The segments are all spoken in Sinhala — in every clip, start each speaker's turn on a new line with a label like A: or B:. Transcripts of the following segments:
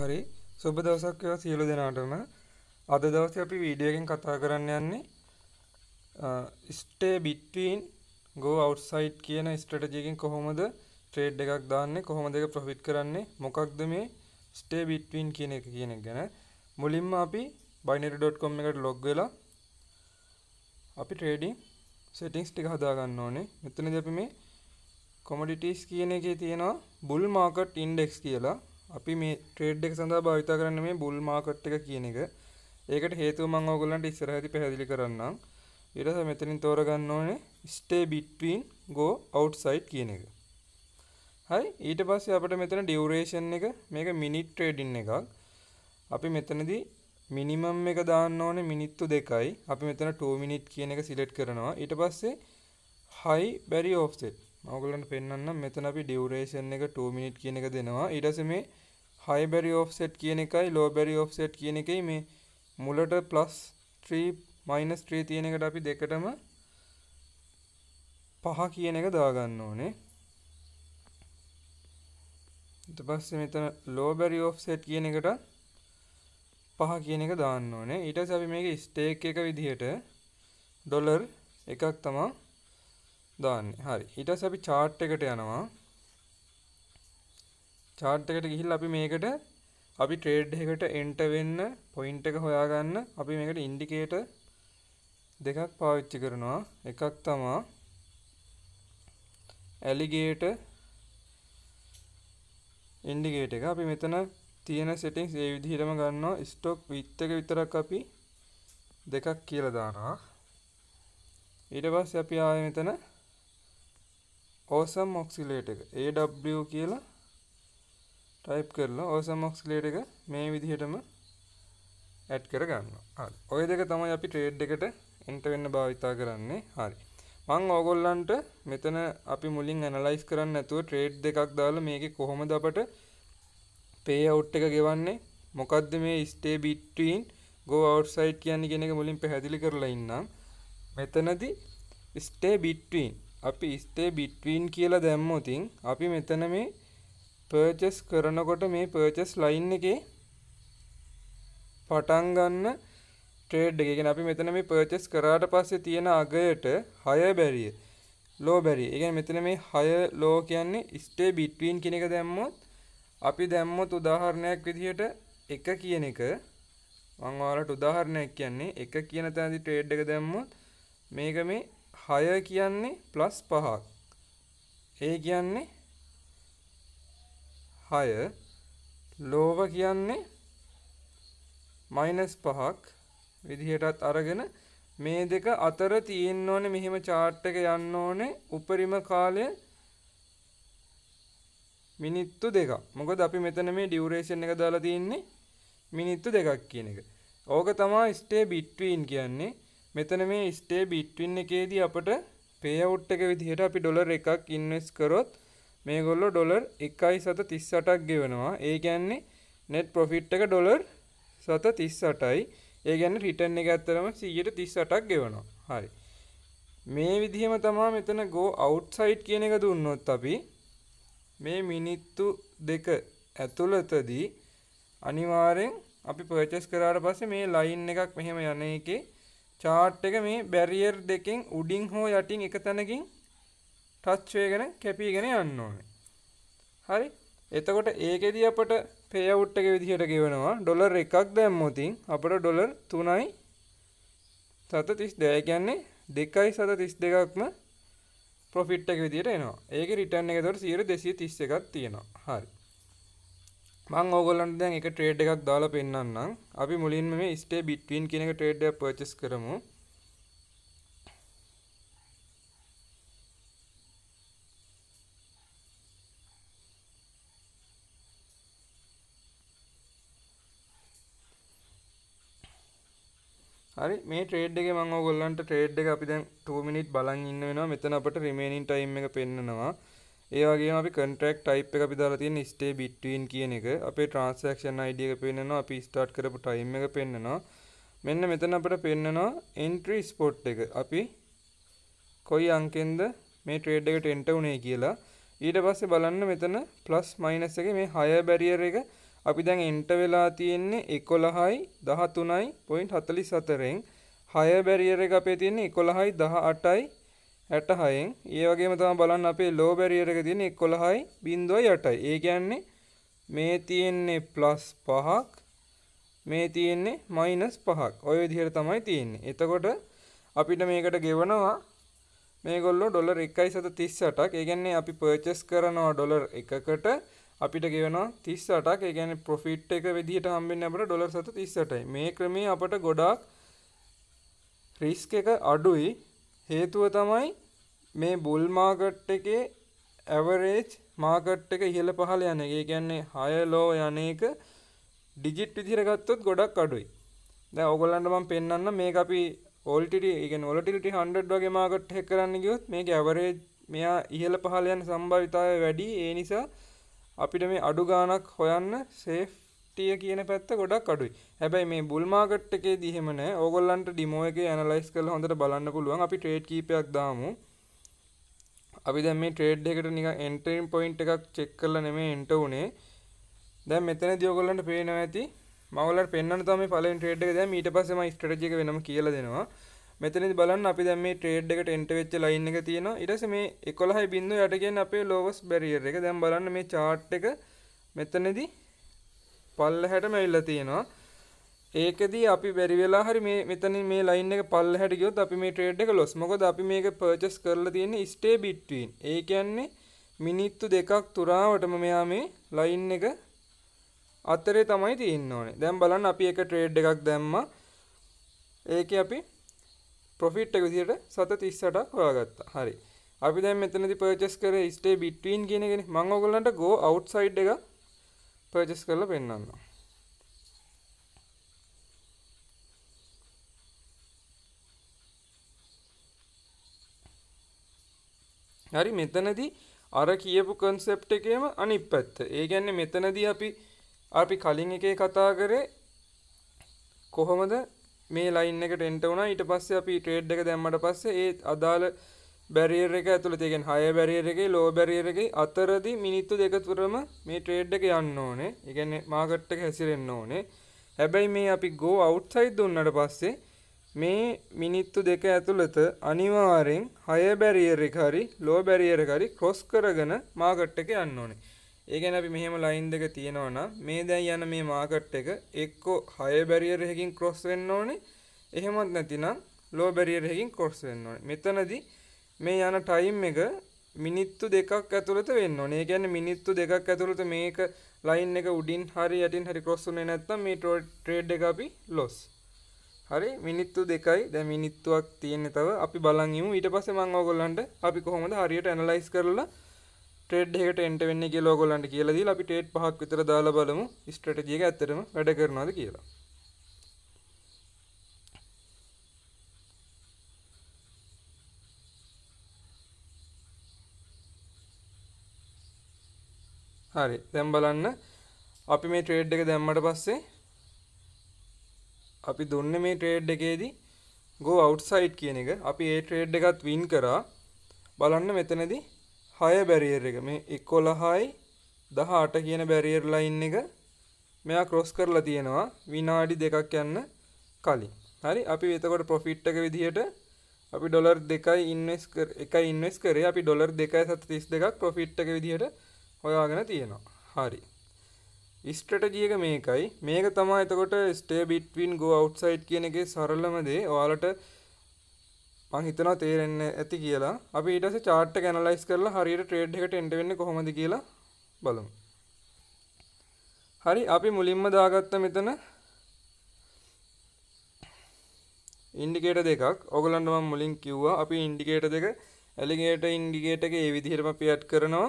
A: හරි සුබ දවසක් වේවා සියලු දෙනාටම අද දවසේ අපි වීඩියෝ එකෙන් කතා කරන්න යන්නේ stay between go outside කියන strategy එකෙන් කොහොමද trade එකක් දාන්නේ කොහොමද ඒක profit කරන්නේ මොකක්ද මේ stay between කියන එක කියන එක ගැන මුලින්ම අපි binary.com එකට log වෙලා අපි trading settings ටික හදා ගන්න ඕනේ මෙතනදී අපි මේ commodities කියන එකේ තියෙනවා bull market index කියලා අපි මේ ට්‍රේඩ් එක සඳහා භාවිතා කරන්නේ මේ බුල් මාකට් එක කියන එක. ඒකට හේතුව මම ඕගොල්ලන්ට ඉස්සරහදී පැහැදිලි කරන්නම්. ඊට පස්සේ මෙතනින් තෝරගන්න ඕනේ stay between go outside කියන එක. හරි ඊට පස්සේ අපිට මෙතන ඩියුරේෂන් එක මේක මිනිත් ට්‍රේඩින් එකක් අපි මෙතනදී මිනිමම් එක දාන්න ඕනේ මිනිත්තු දෙකයි අපි මෙතන 2 මිනිත් කියන එක සිලෙක්ට් කරනවා ඊට පස්සේ high barrier offset මවගලන්ට පෙන්න්නම් මෙතන අපි ඩියවරේෂන් එක 2 මිනිට් කියන එක දෙනවා ඊටස මේ හයි බැරි ඔෆ්සෙට් කියන එකයි ලෝ බැරි ඔෆ්සෙට් කියන එකයි මේ මුලට ප්ලස් 3 මයිනස් 3 තියෙන එකට අපි දෙකටම පහ කියන එක දාගන්න ඕනේ ඊට පස්සේ මෙතන ලෝ බැරි ඔෆ්සෙට් කියන එකට පහ කියන එක දාන්න ඕනේ ඊට පස්සේ අපි මේක ස්ටේක් එක විදිහට ඩොලර් එකක් තමයි දාන්නේ. හරි. ඊට පස්සේ අපි chart එකට යනවා. chart එකට ගිහිල්ලා අපි මේකට අපි trade එකකට enter වෙන්න point එක හොයාගන්න අපි මේකට indicator දෙකක් පාවිච්චි කරනවා. එකක් තමයි alligator indicator එක. අපි මෙතන තියෙන සෙටින්ස් ඒ විදිහටම ගන්නවා ස්ටොක් විත් එක විතරක් අපි දෙකක් කියලා දානවා ඊට පස්සේ අපි ආයෙ මෙතන ඕසම් ඔක්සිලේට් එක AW කියලා ටයිප් කරලා ඕසම් ඔක්සිලේට් එක මේ විදිහටම ඇඩ් කරගන්නවා. හරි. ওই දෙක තමයි අපි ට්‍රේඩ් එකට එන්ටර් වෙන්න භාවිතා කරන්නේ. හරි. මං ඕගොල්ලන්ට මෙතන අපි මුලින් ඇනලයිස් කරන්න නැතුව ට්‍රේඩ් දෙකක් දාලා මේකේ කොහොමද අපට පේ අවුට් එක ගෙවන්නේ? මොකද්ද මේ stay between go outside කියන්නේ කියන එක මුලින් පැහැදිලි කරලා ඉන්නම්. මෙතනදී stay between අපි ස්තේ බිට්වීන් කියලා දැම්මොතින් අපි මෙතන මේ පර්චස් කරනකොට මේ පර්චස් ලයින් එකේ පටන් ගන්න ට්‍රේඩ් එක. ඒ කියන්නේ අපි මෙතන මේ පර්චස් කරාට පස්සේ තියෙන අගයට 6 බැරිය. ලෝ බැරිය. ඒ කියන්නේ මෙතන මේ 6 ලෝ කියන්නේ ස්ටේ බිට්වීන් කියන එක දැම්මොත් අපි දැම්මොත් උදාහරණයක් විදිහට 1 කියන එක මම ඔයාලට උදාහරණයක් කියන්නේ 1 කියන තැනදී ට්‍රේඩ් එක දැම්මොත් මේක මේ 6 කියන්නේ +5ක්. ඒ කියන්නේ 6 ලෝව කියන්නේ -5ක් විදිහටත් අරගෙන මේ දෙක අතර තියෙන්න ඕනේ මෙහෙම chart එක යන්න ඕනේ උපරිම කාලය මිනිත්තු දෙකක්. මොකද අපි මෙතන මේ ඩියුරේෂන් එක දාලා තියෙන්නේ මිනිත්තු දෙකක් කියන එක. ඕක තමයි stay between කියන්නේ. මෙතන මේ ස්ටේ බිට්වින් එකේදී අපට පේවුට් එක විදිහට අපි ඩොලර් එකක් ඉන්වෙස් කරොත් මේගොල්ලෝ ඩොලර් එකයි සත තිස් අටක් ගෙවනවා ඒ ගැන්නේ නෙට් ප්‍රොෆිට් එක ඩොලර් සත තිස් අටයි ඒ ගැන්න රිටන් එක ඇත්තරම සීයට තිස් අටක් ගෙවනවා හරි මේ විදිහම තමා මෙතන ගෝ අවුට්සයිට් කියන එක දුන්නොත් අපි මේ මිනිත්තු දෙක ඇතුළතදී අනිවාරෙන් අපි පර්චස් කරාට පස්සේ මේ ලයින් එකක් මෙහෙම යන එකේ චාට් එක මේ බැරියර් දෙකෙන් උඩින් හෝ යටින් එක තැනකින් ටච් වෙගෙන කැපීගෙන යන්න ඕනේ. හරි. එතකොට ඒකෙදී අපට පේඅවුට් එක විදිහට ගෙවනවා ඩොලර් එකක් දැම්මොතින් අපට ඩොලර් 3යි සත 32 කියන්නේ 2යි සත 32ක්ම ප්‍රොෆිට් එක විදිහට එනවා. ඒකේ රිටර්න් එක එතකොට 231ක් තියෙනවා. හරි. මං ඕගොල්ලන්ට දැන් එක ට්‍රේඩ් එකක් දාලා පෙන්නන්නම්. අපි මුලින්ම මේ stay between කියන එක ට්‍රේඩ් එකක් purchase කරමු. හරි මේ ට්‍රේඩ් එකේ මම ඕගොල්ලන්ට ට්‍රේඩ් එක අපි දැන් 2 minute බලන් ඉන්න වෙනවා. මෙතන අපිට remaining time එක පෙන්නනවා. ඒ වගේම අපි contract type එක අපි දාලා තියෙන stay between කියන එක අපේ transaction ID එක පෙන්නනවා අපි start කරපු time එක පෙන්නනවා මෙන්න මෙතන අපිට පෙන්නනවා entry spot එක අපි කොයි අංකෙන්ද මේ ට්‍රේඩ් එකට එන්ටර් වුණේ කියලා ඊට පස්සේ බලන්න මෙතන ප්ලස් මයිනස් එකේ මේ හයර් බැරියර් එක අපි දැන් එන්ටර් වෙලා තියෙන්නේ 11යි 13යි .44න් හයර් බැරියර් එක අපේ තියෙන්නේ 11යි 18යි ඇට හයෙන් ඒ වගේම තම බලන්න අපේ ලෝ බැරියර එක තියෙන එකොළහයි බින්දුවයි යටයි ඒ කියන්නේ මේ තියෙන්නේ ප්ලස් පහක් මේ තියෙන්නේ මයිනස් පහක් ඔය විදිහට තමයි තියෙන්නේ එතකොට අපිට මේකට ගෙවනවා මේගොල්ලෝ ඩොලර් එකයි සත තිස් අටක් ඒගැන්නේ අපි පර්චස් කරනවා ඩොලර් එකකට අපිට ගෙවනවා තිස් අටක් ඒගැන පොෆිට් එක විදිහට හම්බෙන් අපට ඩොලර් සත තිස්සටයි මේ ක්‍රමේ අපට ගොඩාක් රිස්ක එක අඩුයි හේතුව තමයි මේ බුල් මාකට් එකේ ඇවරේජ් මාකට් එක ඉහළ පහළ යන එක. ඒ කියන්නේ හය ලෝ යන එක ඩිජිට් විදිහට ගත්තොත් ගොඩක් අඩුයි. දැන් ඕගොල්ලන්ට මම පෙන්වන්න මේක අපි ඕල්ටිටි ඒ කියන්නේ වොලටිලිටි 100 වගේ මාකට් එක කරන්න ගියොත් මේකේ ඇවරේජ් මෙයා ඉහළ පහළ යන සම්භාවිතාවය වැඩි. ඒ නිසා අපිට මේ අඩු ගාණක් හොයන්න සේෆ් ට්ටිය කියන පැත්ත ගොඩක් අඩුයි හැබැයි මේ බුල් මාකට් එකේ දිහෙමන ඕගොල්ලන්ට ඩිමෝ එක ඇනලයිස් කරලා හොඳට බලන්න පුළුවන් අපි ට්‍රේඩ් කීපයක් දාමු අපි දැන් මේ ට්‍රේඩ් එකට නිකන් එන්ටරින් පොයින්ට් එකක් චෙක් කරලා නෙමෙයි එන්ට උනේ දැන් මෙතනදී ඕගොල්ලන්ට පේනවා ඇති මම ඔයාලට පෙන්වන්න තමයි පළවෙනි ට්‍රේඩ් එක දැන් ඊට පස්සේ මම ස්ට්‍රැටජි එක වෙනම කියලා දෙනවා මෙතනදී බලන්න අපි දැන් මේ ට්‍රේඩ් එකට එන්ට වෙච්ච ලයින් එක තියෙනවා ඊට පස්සේ මේ 11.0 යට කියන්නේ අපේ ලෝවස් බැරියර් එක දැන් බලන්න මේ chart එක මෙතනදී පල්ලහැටම ඇවිල්ලා තියෙනවා. ඒකෙදී අපි බැරි වෙලා හරි මේ මෙතනින් මේ ලයින් එක පල්ලහැට ගියොත් අපි මේ ට්‍රේඩ් එක ලොස්. මොකද අපි මේක පර්චේස් කරලා තියෙන්නේ stay between. ඒ කියන්නේ මිනිත්තු දෙකක් තුරාවටම මෙයා මේ ලයින් එක අතරේ තමයි තියෙන්න ඕනේ. දැන් බලන්න අපි එක ට්‍රේඩ් එකක් දැම්මා. ඒකේ අපි ප්‍රොෆිට් එක විදිහට සත 38ක් හොයාගත්තා. හරි. අපි දැන් මෙතනදී පර්චේස් කරේ stay between කියන එකනේ. මම ඔයගොල්ලන්ට go outside එක පර්ජස් කරලා පෙන්වන්න හරි මෙතනදී අර කියපු කන්සෙප්ට් එකේම අනිත් පැත්ත. ඒ කියන්නේ මෙතනදී අපි අපි කලින් එකේ කතා කරේ කොහොමද මේ ලයින් එකට එන්ට වුණා ඊට පස්සේ අපි ට්‍රේඩ් එක දැම්මට පස්සේ ඒ අදාළ බැරියර් එක ඇතුළේ තියෙන හය බැරියර් එකේ ලෝ බැරියර් එකේ අතරදි මිනිත්තු දෙක තුරම මේ ට්‍රේඩ් එක යන්න ඕනේ. ඒ කියන්නේ මාකට් එක හැසිරෙන්න ඕනේ. හැබැයි මේ අපි go outside දුන්නට පස්සේ මේ මිනිත්තු දෙක ඇතුළත අනිවාර්යෙන් හය බැරියර් එක හරි ලෝ බැරියර් එක හරි ක්‍රොස් කරගෙන මාකට් එක යන්න ඕනේ. ඒ ගැන අපි මෙහෙම ලයින් දෙක තියෙනවා නම් මේ දැන් යන මේ මාකට් එක එක්කෝ හය බැරියර් එකකින් ක්‍රොස් වෙන්න ඕනේ. එහෙමත් නැතිනම් ලෝ බැරියර් එකකින් ක්‍රොස් වෙන්න ඕනේ. මෙතනදී මේ යන ටයිම් එක මිනිත්තු දෙකක් ඇතුළත වෙන්න ඕනේ. ඒ කියන්නේ මිනිත්තු දෙකක් ඇතුළත මේක ලයින් එක උඩින් හරි යටින් හරි ක්‍රොස් වුණේ නැත්නම් මේ ට්‍රේඩ් එක අපි ලොස්. හරි මිනිත්තු දෙකයි. දැන් මිනිත්තුවක් තියෙන්නේ තව. අපි බලන් ඉමු. ඊට පස්සේ මම ඕගොල්ලන්ට අපි කොහොමද හරියට ඇනලයිස් කරලා ට්‍රේඩ් එකට එන්ටර් වෙන්නේ කියලා ඕගොල්ලන්ට කියලා දීලා අපි ට්‍රේඩ් පහක් විතර දාලා බලමු. ස්ට්‍රැටජි එක ඇත්තටම වැඩ කරනවද කියලා. හරි දැන් බලන්න අපි මේ ට්‍රේඩ් එක දැම්මට පස්සේ අපි දුන්නේ මේ ට්‍රේඩ් එකේදී go outside කියන එක අපි ඒ ට්‍රේඩ් එකත් win කරා බලන්න මෙතනදී 6 බැරියර් එක මේ 11යි 18 කියන බැරියර් ලයින් එක මෙයා ක්‍රොස් කරලා තියෙනවා විනාඩි දෙකක් යන්න කලින්. හරි අපි එතකොට ප්‍රොෆිට් එක විදිහට අපි ඩොලර් 2යි ඉන්වෙස්ට් කර එකයි ඉන්වෙස්ට් කරේ අපි ඩොලර් 2.32ක් ප්‍රොෆිට් එක විදිහට හොයාගෙන තියෙනවා හරි ස්ට්‍රටජිය එක මේකයි මේක තමයි එතකොට ස්ටේ බිට්වින් ගෝ අවුට්සයිඩ් කියන එකේ සරලම දේ ඔයාලට මං හිතනවා තේරෙන්න ඇති කියලා අපි ඊට පස්සේ chart එක analyze කරලා හරියට trade එකට end වෙන්නේ කොහොමද කියලා බලමු. හරි අපි මුලින්ම දාගත්ත මෙතන ඉන්ඩිකේටර් දෙකක්. ඔයගලන්ට මම මුලින් කිව්වා අපි ඉන්ඩිකේටර් දෙක alligator indicator එකේ මේ විදිහටම අපි add කරනවා.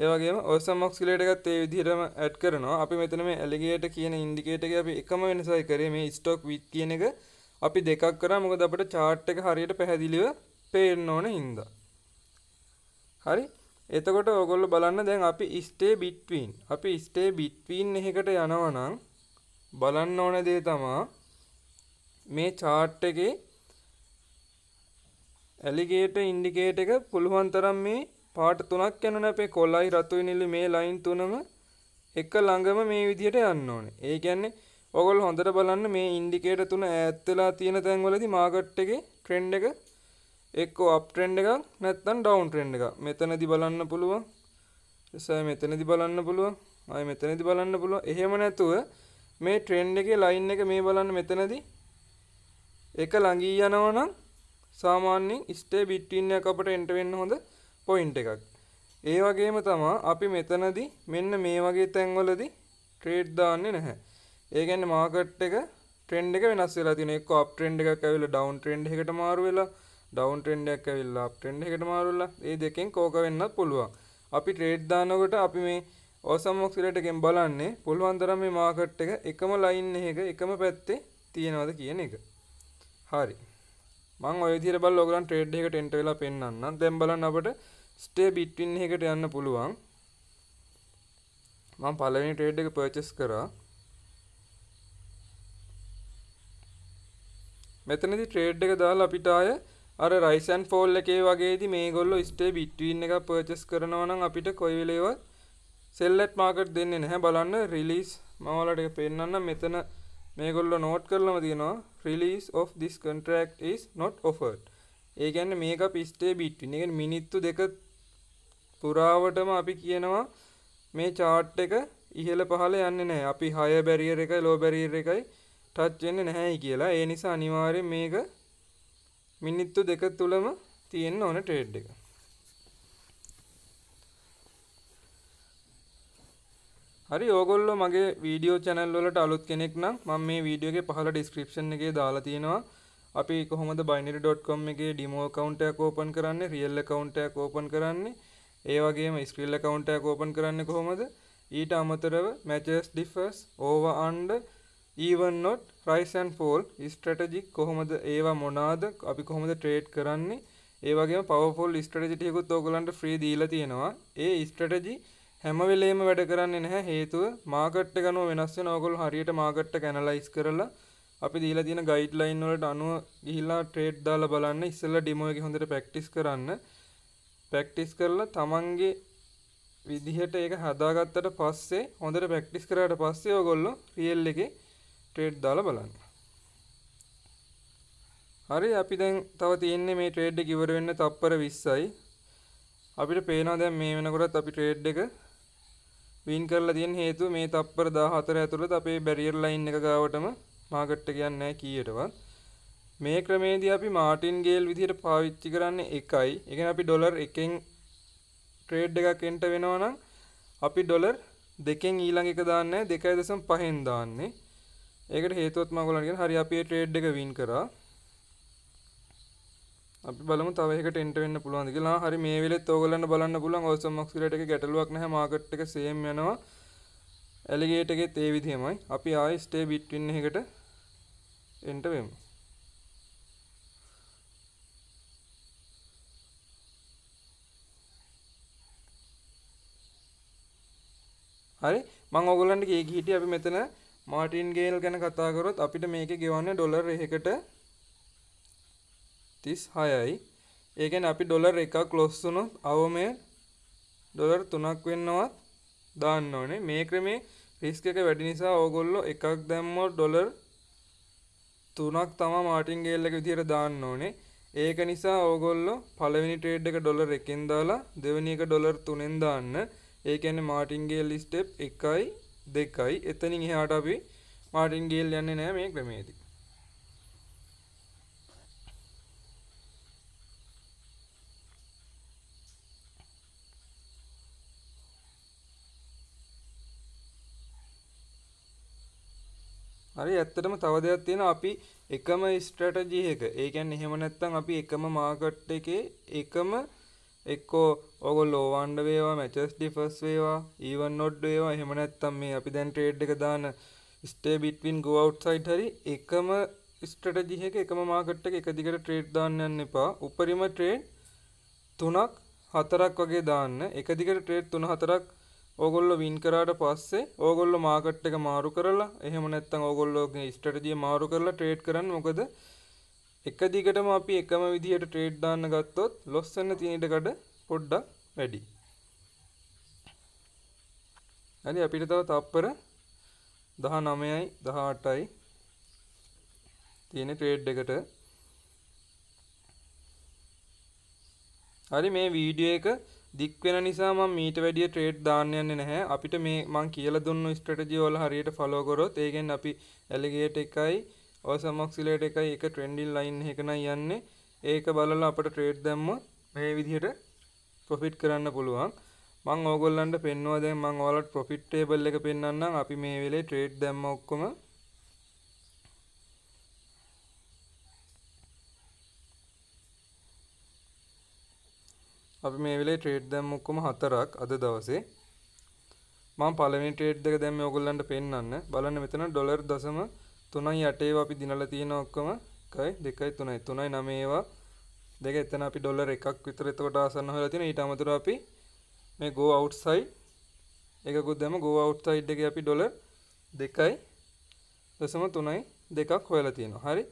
A: ඒවගේ ඔසමොක්ස්ලේටකත් ඒ විදිහටම ඇඩ් කරනවා අපි මෙතන මේ ඇලිගේට කියන ඉන්ඩිකේට එක අපි එකම වෙනසයි කරේ මේ ස්ටොක් විත් කියන එක අපි දෙකක් කරා මොකද අපට චාට් එක හරියට පැහැදිලිව පේන්න ඕන හින්දා හරි එතකොට ඔයගොල්ලෝ බලන්න දැන් අපි ස්ටේ බිට්වීන් අපි ස්ටේ බිට්වීන් එකකට යනවා නම් බලන්න ඕන දේ තමා මේ චාට් එකේ ඇලිගේට ඉන්ඩිකේට එක පුළුවන් තරම් මේ පාට තුනක් යනවා අපේ කොළයි රතුයි නිලි මේ ලයින් තුනම එක ළඟම මේ විදිහට යන්න ඕනේ. ඒ කියන්නේ ඔයගොල්ලෝ හොඳට බලන්න මේ ඉන්ඩිකේටර් තුන ඈත් වෙලා තියෙන තැන්වලදී මාකට් එකේ ට්‍රෙන්ඩ් එක එක්කෝ අප් ට්‍රෙන්ඩ් එකක් නැත්නම් ඩවුන් ට්‍රෙන්ඩ් එකක්. මෙතනදී බලන්න පුළුවන්. එසයි මෙතනදී බලන්න පුළුවන්. ආයි මෙතනදී බලන්න පුළුවන්. එහෙම නැතුව මේ ට්‍රෙන්ඩ් එකේ ලයින් එක මේ බලන්න මෙතනදී එක ළඟී යනවා නම් සාමාන්‍යයෙන් ස්ටේ බිට්වීන් එකක් අපට එන්ටර් වෙන්න හොඳ පොයින්ට් එකක්. ඒ වගේම තමා අපි මෙතනදී මෙන්න මේ වගේ තැන්වලදී ට්‍රේඩ් දාන්නේ නැහැ. ඒ කියන්නේ මාකට් එක ට්‍රෙන්ඩ් එක වෙනස් වෙලා තියෙන. එක්ක අප් ට්‍රෙන්ඩ් එකක් ඇවිල්ලා ඩවුන් ට්‍රෙන්ඩ් එකකට මාරු වෙලා ඩවුන් ට්‍රෙන්ඩ් එකක් ඇවිල්ලා අප් ට්‍රෙන්ඩ් එකකට මාරු වෙලා ඒ දෙකෙන් කෝක වෙන්නත් පුළුවන්. අපි ට්‍රේඩ් දානකොට අපි මේ ඕසම් ඔක්සිලේට් එකෙන් බලන්නේ පුළුවන් තරම් මේ මාකට් එක එකම ලයින් එක එකම පැත්තේ තියෙනවද කියන එක. හරි මං ඔය විදිහට බලලා ඔයගලන් ට්‍රේඩ් එකට එන්ටර් වෙලා පෙන්වන්නම්. දැන් බලන්න අපිට ස්ටේ බිට්වින් එකට යන්න පුළුවන්. මම පළවෙනි ට්‍රේඩ් එක පර්චේස් කරා. මෙතනදී ට්‍රේඩ් එක දාලා අපිට ආය අර රයිස් ඇන් ෆෝල් එකේ වගේදී මේගොල්ලෝ ස්ටේ බිට්වින් එක පර්චේස් කරනවා නම් අපිට කොයි වෙලේවත් සෙල්ලට් මාකට් දෙන්නේ නැහැ බලන්න රිලීස් මම ඔයාලට පෙන්නන්න මෙතන මේගොල්ලෝ නෝට් කරලම තියෙනවා release of this contract is not offered. ඒ කියන්නේ මේක පිස්ටේ බිට්වින්. ඒ මිනිත්තු දෙක පුරාවටම අපි කියනවා මේ chart එක ඉහළ පහළ යන්නේ නැහැ. අපි high barrier එකයි low barrier එකයි touch වෙන්නේ නැහැයි කියලා. ඒ නිසා අනිවාර්යෙන් මේක මිනිත්තු දෙක තුලම තියෙන්න ඕන ට්‍රේඩ් එක. හරි ඕගොල්ලෝ මගේ වීඩියෝ channel වලට අලුත් කෙනෙක් නම් මම මේ වීඩියෝ එකේ පහළ description එකේ දාලා තියෙනවා අපි කොහොමද binary.com එකේ demo account එකක් open කරන්නේ real account එකක් open කරන්නේ ඒ වගේම scroll account එකක් open කරන්නේ කොහොමද ඊට අමතරව matches differs over under even not rise and fall strategic කොහොමද ඒවා මොනවාද අපි කොහොමද trade කරන්නේ ඒ වගේම powerful strategy ටිකකුත් ඕගලන්ට free දීලා තියෙනවා ඒ strategy හැම වෙලේම වැඩ කරන්නේ නැහැ හේතුව මාකට් එක අනුව වෙනස් වෙන ඕගොල්ලෝ හරියට මාකට් එක ඇනලයිස් කරලා අපි දීලා තියෙන ගයිඩ්ලයින් වලට අනුව ගිහිල්ලා ට්‍රේඩ් දාලා බලන්න ඉස්සෙල්ලා ඩෙමෝ එකේ හොඳට ප්‍රැක්ටිස් කරන්න ප්‍රැක්ටිස් කරලා තමන්ගේ විදිහට ඒක හදාගත්තට පස්සේ හොඳට ප්‍රැක්ටිස් කරාට පස්සේ ඔයගොල්ලෝ රියල් එකේ ට්‍රේඩ් දාලා බලන්න. හරි අපි දැන් තව තියෙන්නේ මේ ට්‍රේඩ් එක ඉවර වෙන්න තප්පර 20යි. අපිට පේනවා දැන් මේ වෙනකොටත් අපි ට්‍රේඩ් එක වින් කරලා තියෙන හේතුව මේ තප්පර 14 ඇතුළත අපේ බැරියර් ලයින් එක ගාවටම මාකට් එක යන්නේ නැහැ කීයටවත්. මේ ක්‍රමේදී අපි මාටින් ගේල් විදිහට පාවිච්චි කරන්නේ 1යි. ඒ කියන්නේ අපි ඩොලර් 1කින් ට්‍රේඩ් එකක් එන්ට වෙනවා නම් අපි ඩොලර් 2කින් ඊළඟ එක දාන්නේ 2.5න් දාන්නේ. ඒකට හේතුවත් මම ඔයගොල්ලන්ට කියන හරි අපි මේ ට්‍රේඩ් එක වින් කරා. අපි බලමු තව එකකට එන්ටර් වෙන්න පුළුවන්ද කියලා. හරි මේ වෙලෙත් ඕගොල්ලන්ට බලන්න පුළුවන් ඕසම් මොක්ස් කියලා එකේ ගැටලුවක් නැහැ මාකට් එක සේම් යනවා. ඇලිගේට් එකෙත් ඒ විදිහමයි. අපි ආයෙ ස්ටේ බිට්වින් එකකට එන්ටර් වෙමු. හරි මම ඕගොල්ලන්ට කිය කී හිටියේ අපි මෙතන මාටින් ගේල් ගැන කතා කරොත් අපිට මේකේ ගෙවන්නේ ඩොලර් 1කට තිස් හයයි ඒකෙන් අපි ඩොලර් එකක් ලොස්සුනොත් අවමය ඩොලර් තුනක් වෙන්නවත් දාන්න ඕනේ මේ ක්‍රමේ රිස්ක එක වැඩි නිසා ඕගොල්ලෝ එකක් දැම්මොත් ඩොලර් තුනක් තමා මාටින් ගේල් එක විදිහට දාන්න ඕනේ ඒක නිසා ඕගොල්ලෝ පළවෙනි ට්‍රේඩ් එක ඩොලර් එකෙන් දාලා දෙවෙනි එක ඩොලර් තුනෙන් දාන්න ඒ කියන්නේ මාටින් ගේල් ස්ටෙප් 1යි 2යි එතනින් එහාට අපි මාටින් ගේල් යන්නේ නැහැ මේ ක්‍රමේදී හරි ඇත්තටම තව දෙයක් තියෙනවා අපි එකම ස්ට්‍රැටජි එක. ඒ කියන්නේ එහෙම නැත්නම් අපි එකම මාකට් එකේ එකම එක්කෝ ඔයගොල්ලෝ ඕවන්ඩ වේවා, මැචස් ඩිෆර්ස් වේවා, ඊවන් නොඩ් වේවා. එහෙම නැත්නම් මේ අපි දැන් ට්‍රේඩ් එක දාන stay between go outside හරි එකම ස්ට්‍රටජි එක එකම මාකට් එක එක දිගට ට්‍රේඩ් දාන්න යන්න එපා. උපරිම ට්‍රේඩ් 3ක් 4ක් වගේ දාන්න. එක දිගට ට්‍රේඩ් 3 4ක් ඕගොල්ලො වින් කරාට පස්සේ ඕගොල්ලො මාකට් එක මාරු කරලා එහෙම නැත්නම් ඕගොල්ලෝගේ ස්ට්‍රැටජිය මාරු කරලා ට්‍රේඩ් කරන්න මොකද එක දිගටම අපි එකම විදිහට ට්‍රේඩ් දාන්න ගත්තොත් ලොස් වෙන්න තියෙන ඉඩ කඩ පොඩ්ඩක් වැඩි. හරි අපිට තව තප්පර 19යි 18යි තියෙන ට්‍රේඩ් එකට. හරි මේ වීඩියෝ එක දික් වෙන නිසා මම මීට වැඩිය ට්‍රේඩ් දාන්න යන්නේ නැහැ. අපිට මේ මම කියලා දුන්නු ස්ට්‍රැටජි වල හරියට ෆලෝ කරොත් ඒකෙන් අපි ඇලිගේට් එකයි ඕසම් ඔක්සිලේට් එකයි එක ට්‍රෙන්ඩින් ලයින් එක නයි යන්නේ. ඒක බලලා අපට ට්‍රේඩ් දැම්මොත් මේ විදිහට ප්‍රොෆිට් කරන්න පුළුවන් මං ඕගොල්ලන්ට පෙන්වා දැන් මං ඔයාලට ප්‍රොෆිට් ටේබල් එක පෙන්වන්නම් අපි මේ වෙලේ ට්‍රේඩ් දැම්ම ඔක්කොම අපි මේ වෙලේ ට්‍රේඩ් දැම්ම ඔක්කොම හතරක් අද දවසේ මම පළවෙනි ට්‍රේඩ් එක දැම්මේ ඔයගොල්ලන්ට පෙන්වන්න බලන්න මෙතන ඩොලර් 0.8 ඒවා අපි දිනලා තියෙන ඔක්කොම 1යි 2යි 3යි 3යි 9 ඒවා දෙක එතන අපි ඩොලර් එකක් විතර එතකොට ආසන්න හොයලා තියෙන ඊට අමතරව අපි මේ go outside එකකුත් දැම go outside එකේ අපි ඩොලර් 2.3යි දෙකක් හොයලා තියෙනවා හරි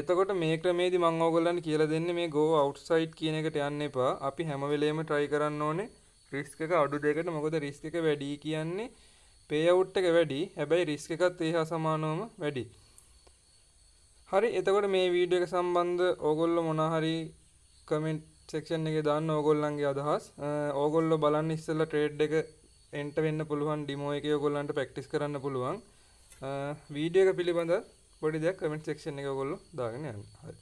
A: එතකොට මේ ක්‍රමේදී මම ඕගොල්ලන්ට කියලා දෙන්නේ මේ go outside කියන එකට යන්න එපා. අපි හැම වෙලේම try කරන්න ඕනේ risk එක අඩු දෙකට. මොකද risk එක වැඩි කියන්නේ payout එක වැඩි. හැබැයි risk එකත් ඒ හා සමානවම වැඩි. හරි එතකොට මේ වීඩියෝ එක සම්බන්ධ ඕගොල්ලෝ මොනවා හරි comment section එකේ දාන්න ඕගොල්ලන්ගේ අදහස්. ඕගොල්ලෝ බලන්න ඉස්සෙල්ලා trade එක enter වෙන්න පුළුවන් demo එකේ ඕගොල්ලන්ට practice කරන්න පුළුවන්. වීඩියෝ එක පිළිබඳව පොඩි දෙයක් කමෙන්ට් සෙක්ෂන් එක ඔයගොල්ලෝ දාගෙන යන්න. හරි.